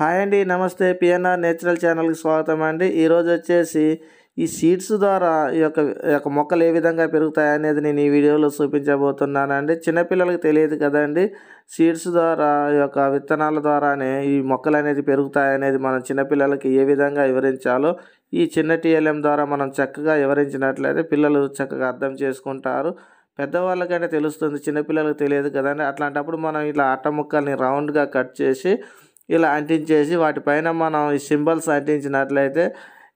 hi అండి నమస్తే PNR natural ఛానల్కి స్వాగతం అండి ఈరోజు వచ్చేసి ఈ సీడ్స్ ద్వారా ఈ యొక్క యొక్క మొక్కలు ఏ విధంగా పెరుగుతాయి అనేది నేను ఈ వీడియోలో చూపించబోతున్నానండి చిన్నపిల్లలకి తెలియదు కదండి సీడ్స్ ద్వారా ఈ యొక్క విత్తనాల ద్వారానే ఈ మొక్కలు అనేది పెరుగుతాయి అనేది మనం చిన్నపిల్లలకి ఏ విధంగా వివరించాలో ఈ చిన్న టీఎల్ఎం ద్వారా మనం చక్కగా వివరించినట్లయితే పిల్లలు చక్కగా అర్థం చేసుకుంటారు పెద్దవాళ్ళకైనా తెలుస్తుంది చిన్నపిల్లలకు తెలియదు కదండి అట్లాంటప్పుడు మనం ఇలా అట్ట ముక్కల్ని రౌండ్గా కట్ చేసి ఇలా అంటించేసి వాటిపైన మనం ఈ సింబల్స్ అంటించినట్లయితే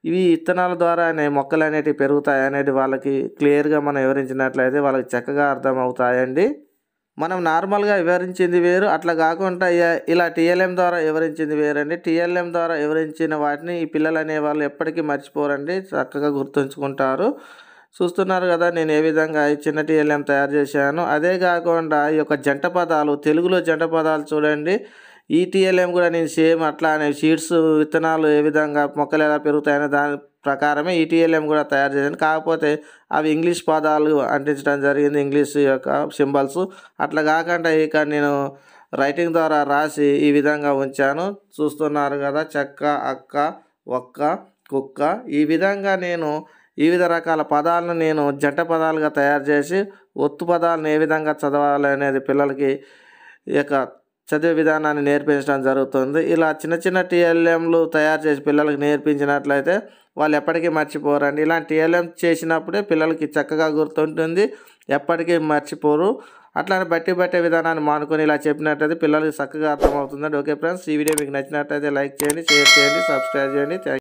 ఇవి ఇత్తనాల ద్వారానే మొక్కలు అనేటివి పెరుగుతాయి అనేది వాళ్ళకి క్లియర్గా మనం వివరించినట్లయితే వాళ్ళకి చక్కగా అర్థమవుతాయండి మనం నార్మల్గా వివరించింది వేరు అట్లా కాకుండా ఇలా టీఎల్ఎం ద్వారా వివరించింది వేరండి టీఎల్ఎం ద్వారా వివరించిన వాటిని ఈ పిల్లలు అనేవాళ్ళు ఎప్పటికీ మర్చిపోరండి చక్కగా గుర్తుంచుకుంటారు చూస్తున్నారు కదా నేను ఏ విధంగా చిన్న టీఎల్ఎం తయారు చేశాను అదే కాకుండా ఈ యొక్క జంట పదాలు తెలుగులో జంట పదాలు చూడండి ఈటీఎల్ఎం e కూడా నేను సేమ్ అట్లానే సీడ్స్ విత్తనాలు ఏ విధంగా మొక్కలు ఎలా పెరుగుతాయనే దాని ప్రకారమే ఈటీఎల్ఎం e కూడా తయారు చేశాను కాకపోతే అవి ఇంగ్లీష్ పదాలు అంటించడం జరిగింది ఇంగ్లీష్ యొక్క సింబల్స్ అట్లా కాకుండా ఇక నేను రైటింగ్ ద్వారా రాసి ఈ విధంగా ఉంచాను చూస్తున్నారు కదా చెక్క అక్క ఒక్క కుక్క ఈ విధంగా నేను వివిధ రకాల పదాలను నేను జంట పదాలుగా తయారు చేసి ఒత్తు పదాలను ఏ విధంగా చదవాలి అనేది పిల్లలకి యొక్క చదివే విధానాన్ని నేర్పించడం జరుగుతుంది ఇలా చిన్న చిన్న టీఎల్ఎంలు తయారు చేసి పిల్లలకు నేర్పించినట్లయితే వాళ్ళు ఎప్పటికీ మర్చిపోరండి ఇలాంటి టీఎల్ఎం చేసినప్పుడే పిల్లలకి చక్కగా గుర్తుంటుంది ఎప్పటికీ మర్చిపోరు అట్లానే బట్టి బట్టే విధానాన్ని మానుకొని ఇలా చెప్పినట్టయితే పిల్లలకి చక్కగా అర్థమవుతుందండి ఓకే ఫ్రెండ్స్ ఈ వీడియో మీకు నచ్చినట్లయితే లైక్ చేయండి షేర్ చేయండి సబ్స్క్రైబ్ చేయండి